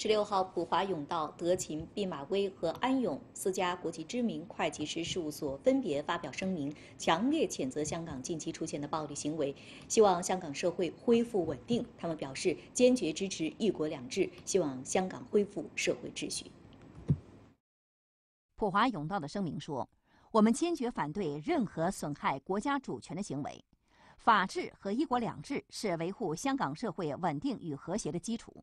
十六号，普华永道、德勤、毕马威和安永四家国际知名会计师事务所分别发表声明，强烈谴责香港近期出现的暴力行为，希望香港社会恢复稳定。他们表示，坚决支持“一国两制”，希望香港恢复社会秩序。普华永道的声明说：“我们坚决反对任何损害国家主权的行为，法治和‘一国两制’是维护香港社会稳定与和谐的基础。”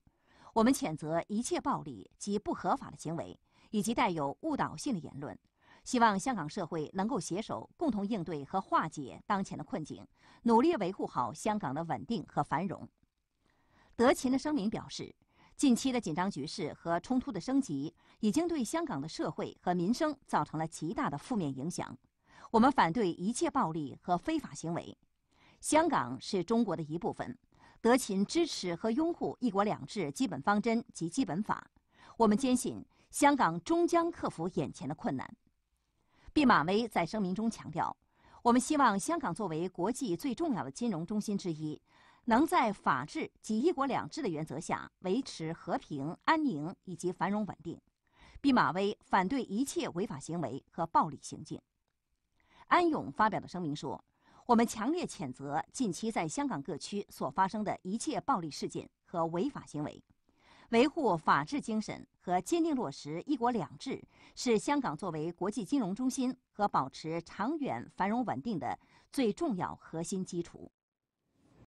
我们谴责一切暴力及不合法的行为，以及带有误导性的言论。希望香港社会能够携手共同应对和化解当前的困境，努力维护好香港的稳定和繁荣。德勤的声明表示，近期的紧张局势和冲突的升级已经对香港的社会和民生造成了极大的负面影响。我们反对一切暴力和非法行为。香港是中国的一部分。德勤支持和拥护“一国两制”基本方针及基本法，我们坚信香港终将克服眼前的困难。毕马威在声明中强调，我们希望香港作为国际最重要的金融中心之一，能在法治及“一国两制”的原则下维持和平安宁以及繁荣稳定。毕马威反对一切违法行为和暴力行径。安永发表的声明说。我们强烈谴责近期在香港各区所发生的一切暴力事件和违法行为，维护法治精神和坚定落实“一国两制”，是香港作为国际金融中心和保持长远繁荣稳定的最重要核心基础。